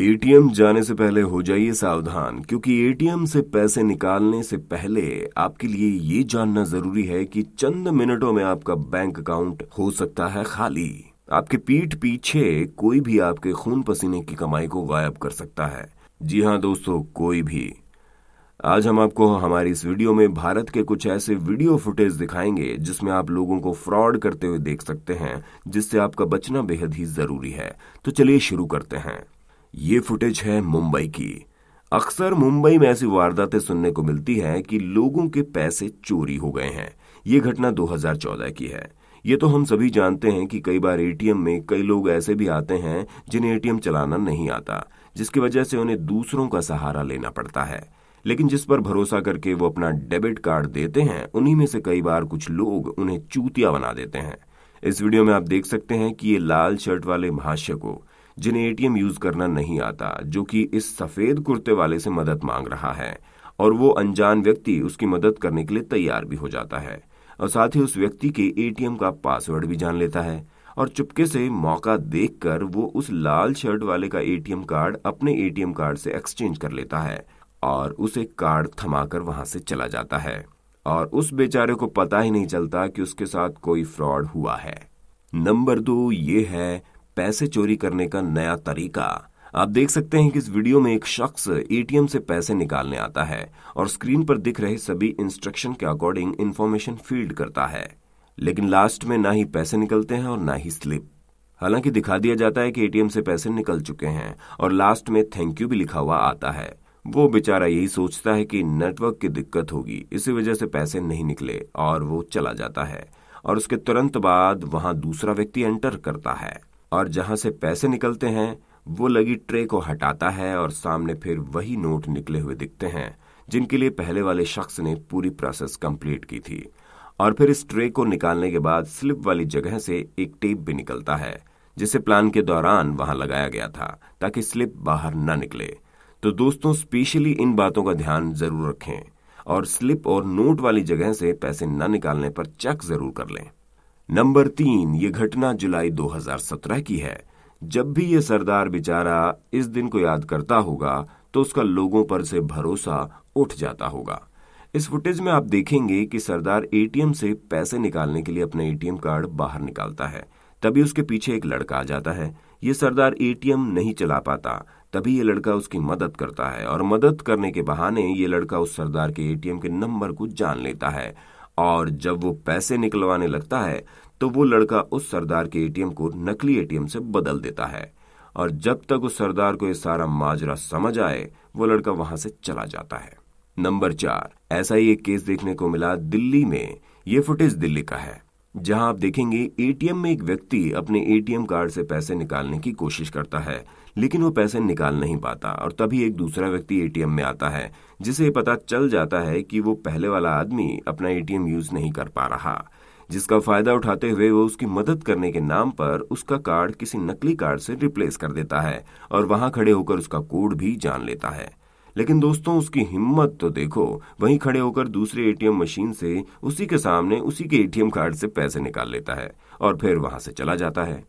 ATM जाने से पहले हो जाइए सावधान क्योंकि एटीएम से पैसे निकालने से पहले आपके लिए ये जानना जरूरी है कि चंद मिनटों में आपका बैंक अकाउंट हो सकता है खाली आपके पीठ पीछे कोई भी आपके खून पसीने की कमाई को गायब कर सकता है जी हाँ दोस्तों कोई भी आज हम आपको हमारी इस वीडियो में भारत के कुछ ऐसे वीडियो फुटेज दिखाएंगे जिसमें आप लोगों को फ्रॉड करते हुए देख सकते हैं जिससे आपका बचना बेहद ही जरूरी है तो चलिए शुरू करते हैं ये फुटेज है मुंबई की अक्सर मुंबई में ऐसी वारदातें सुनने को मिलती हैं कि लोगों के पैसे चोरी हो गए हैं ये घटना 2014 की है ये तो हम सभी जानते हैं कि कई बार एटीएम में कई लोग ऐसे भी आते हैं जिन्हें एटीएम चलाना नहीं आता जिसकी वजह से उन्हें दूसरों का सहारा लेना पड़ता है लेकिन जिस पर भरोसा करके वो अपना डेबिट कार्ड देते हैं उन्हीं में से कई बार कुछ लोग उन्हें चूतिया बना देते हैं इस वीडियो में आप देख सकते हैं कि ये लाल शर्ट वाले महाशय को जिन्हें एटीएम यूज करना नहीं आता जो कि इस सफेद कुर्ते वाले से मदद मांग रहा है और वो अनजान व्यक्ति उसकी मदद करने के लिए तैयार भी हो जाता है और साथ ही उस व्यक्ति के एटीएम का पासवर्ड भी जान लेता है और चुपके से मौका देखकर वो उस लाल शर्ट वाले का एटीएम कार्ड अपने एटीएम कार्ड से एक्सचेंज कर लेता है और उसे कार्ड थमाकर वहां से चला जाता है और उस बेचारे को पता ही नहीं चलता कि उसके साथ कोई फ्रॉड हुआ है नंबर दो ये है पैसे चोरी करने का नया तरीका आप देख सकते हैं कि इस वीडियो में एक शख्स एटीएम से पैसे निकालने आता है और स्क्रीन पर दिख रहे सभी इंस्ट्रक्शन के अकॉर्डिंग इंफॉर्मेशन फील्ड करता है लेकिन लास्ट में ना ही पैसे निकलते हैं और ना ही स्लिप हालांकि दिखा दिया जाता है कि एटीएम से पैसे निकल चुके हैं और लास्ट में थैंक यू भी लिखा हुआ आता है वो बेचारा यही सोचता है कि नेटवर्क की दिक्कत होगी इसी वजह से पैसे नहीं निकले और वो चला जाता है और उसके तुरंत बाद वहां दूसरा व्यक्ति एंटर करता है और जहां से पैसे निकलते हैं वो लगी ट्रे को हटाता है और सामने फिर वही नोट निकले हुए दिखते हैं जिनके लिए पहले वाले शख्स ने पूरी प्रोसेस कंप्लीट की थी और फिर इस ट्रे को निकालने के बाद स्लिप वाली जगह से एक टेप भी निकलता है जिसे प्लान के दौरान वहां लगाया गया था ताकि स्लिप बाहर न निकले तो दोस्तों स्पेशली इन बातों का ध्यान जरूर रखें और स्लिप और नोट वाली जगह से पैसे न निकालने पर चेक जरूर कर लें नंबर तीन ये घटना जुलाई 2017 की है जब भी ये सरदार बेचारा इस दिन को याद करता होगा तो उसका लोगों पर से भरोसा उठ जाता होगा इस फुटेज में आप देखेंगे कि सरदार एटीएम से पैसे निकालने के लिए अपना एटीएम कार्ड बाहर निकालता है तभी उसके पीछे एक लड़का आ जाता है ये सरदार एटीएम नहीं चला पाता तभी ये लड़का उसकी मदद करता है और मदद करने के बहाने ये लड़का उस सरदार के एटीएम के नंबर को जान लेता है और जब वो पैसे निकलवाने लगता है तो वो लड़का उस सरदार के एटीएम को नकली एटीएम से बदल देता है और जब तक उस सरदार को ये सारा माजरा समझ आए वो लड़का वहां से चला जाता है नंबर चार ऐसा ही एक केस देखने को मिला दिल्ली में ये फुटेज दिल्ली का है जहां आप देखेंगे एटीएम में एक व्यक्ति अपने एटीएम कार्ड से पैसे निकालने की कोशिश करता है लेकिन वो पैसे निकाल नहीं पाता और तभी एक दूसरा व्यक्ति एटीएम में आता है जिसे पता चल जाता है कि वो पहले वाला आदमी अपना एटीएम यूज नहीं कर पा रहा जिसका फायदा उठाते हुए वो उसकी मदद करने के नाम पर उसका कार्ड किसी नकली कार्ड से रिप्लेस कर देता है और वहां खड़े होकर उसका कोड भी जान लेता है लेकिन दोस्तों उसकी हिम्मत तो देखो वहीं खड़े होकर दूसरे एटीएम मशीन से उसी के सामने उसी के एटीएम कार्ड से पैसे निकाल लेता है और फिर वहां से चला जाता है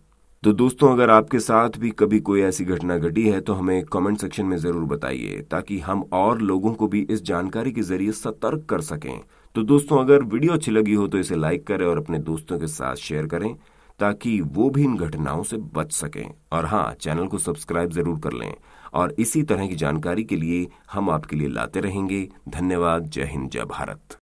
तो दोस्तों अगर आपके साथ भी कभी कोई ऐसी घटना घटी है तो हमें कमेंट सेक्शन में ज़रूर बताइए ताकि हम और लोगों को भी इस जानकारी के ज़रिए सतर्क कर सकें तो दोस्तों अगर वीडियो अच्छी लगी हो तो इसे लाइक करें और अपने दोस्तों के साथ शेयर करें ताकि वो भी इन घटनाओं से बच सकें और हाँ चैनल को सब्सक्राइब ज़रूर कर लें और इसी तरह की जानकारी के लिए हम आपके लिए लाते रहेंगे धन्यवाद जय हिंद जय भारत